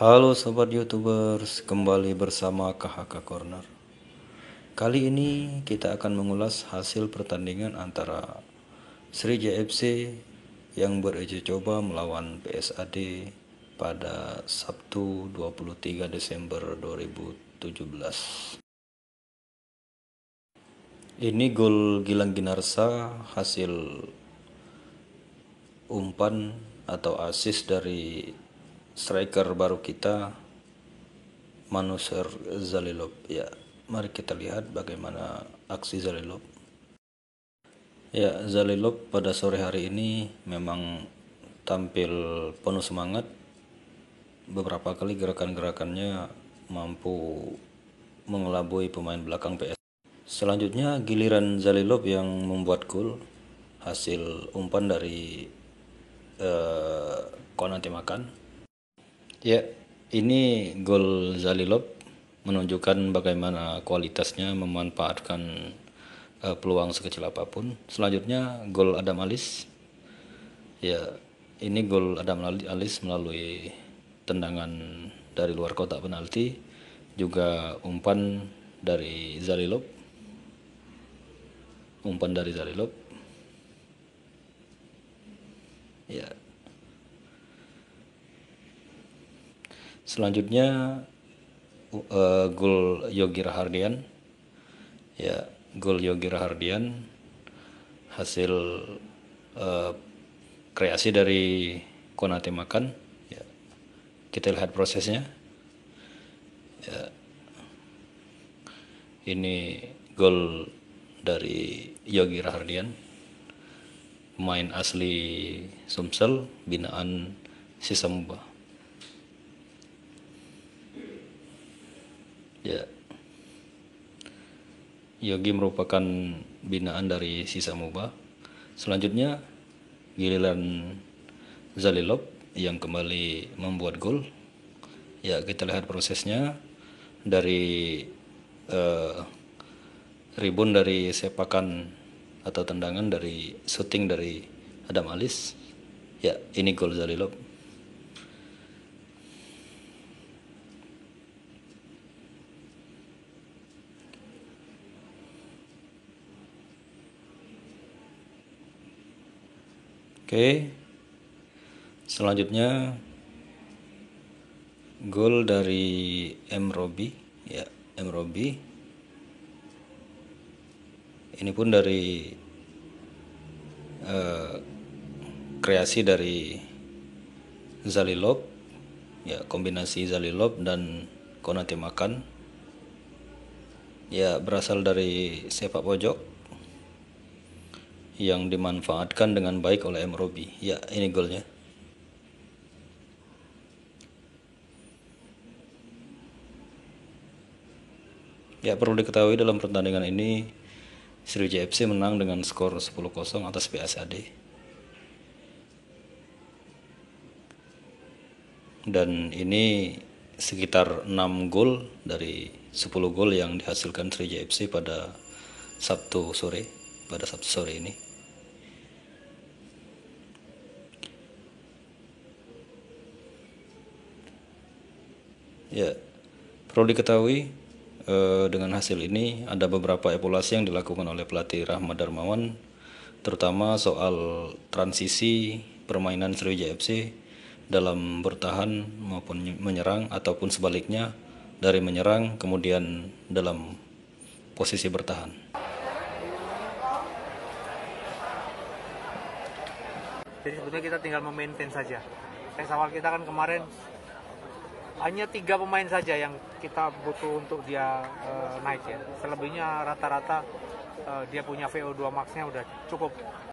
Halo sobat youtubers, kembali bersama KHK Corner Kali ini kita akan mengulas hasil pertandingan antara Sri FC yang beruji coba melawan PSAD pada Sabtu 23 Desember 2017 Ini gol Gilang Ginarsa hasil umpan atau asis dari striker baru kita Manuser Zalilov ya mari kita lihat bagaimana aksi Zalilov ya Zalilov pada sore hari ini memang tampil penuh semangat beberapa kali gerakan-gerakannya mampu mengelabui pemain belakang PS selanjutnya giliran Zalilov yang membuat gol hasil umpan dari uh, Konate Makan Ya, ini gol Zalilov menunjukkan bagaimana kualitasnya memanfaatkan uh, peluang sekecil apapun. Selanjutnya gol Adam Alis. Ya, ini gol Adam Alis melalui tendangan dari luar kotak penalti juga umpan dari Zalilov umpan dari Zalilov Selanjutnya uh, eh, gol Yogi Rahardian. Ya, gol Yogi Rahardian hasil uh, kreasi dari Konate Makan. Ya. Kita lihat prosesnya. Ya. Ini gol dari Yogi Rahardian pemain asli Sumsel binaan Sisamubah ya yogi merupakan binaan dari sisa Muba. selanjutnya giliran Zalilop yang kembali membuat gol ya kita lihat prosesnya dari uh, ribun dari sepakan atau tendangan dari syuting dari Adam Alis ya ini gol Zalilop. Oke. Selanjutnya gol dari M Robi, ya, M Robi. Ini pun dari uh, kreasi dari Zalilop, ya, kombinasi Zalilop dan Konate Makan. Ya, berasal dari sepak pojok yang dimanfaatkan dengan baik oleh M. Robi. Ya, ini golnya. Ya, perlu diketahui dalam pertandingan ini Sriwijaya menang dengan skor 10-0 atas PSAD. Dan ini sekitar 6 gol dari 10 gol yang dihasilkan Sriwijaya FC pada Sabtu sore pada Sabtu sore ini. Ya, perlu diketahui eh, dengan hasil ini ada beberapa evaluasi yang dilakukan oleh pelatih Rahmat Darmawan, terutama soal transisi permainan Sriwijaya FC dalam bertahan maupun menyerang ataupun sebaliknya dari menyerang kemudian dalam posisi bertahan. Jadi sebetulnya kita tinggal memaintain saja. Tes awal kita kan kemarin hanya tiga pemain saja yang kita butuh untuk dia uh, naik ya. Selebihnya rata-rata uh, dia punya VO2 maxnya udah cukup.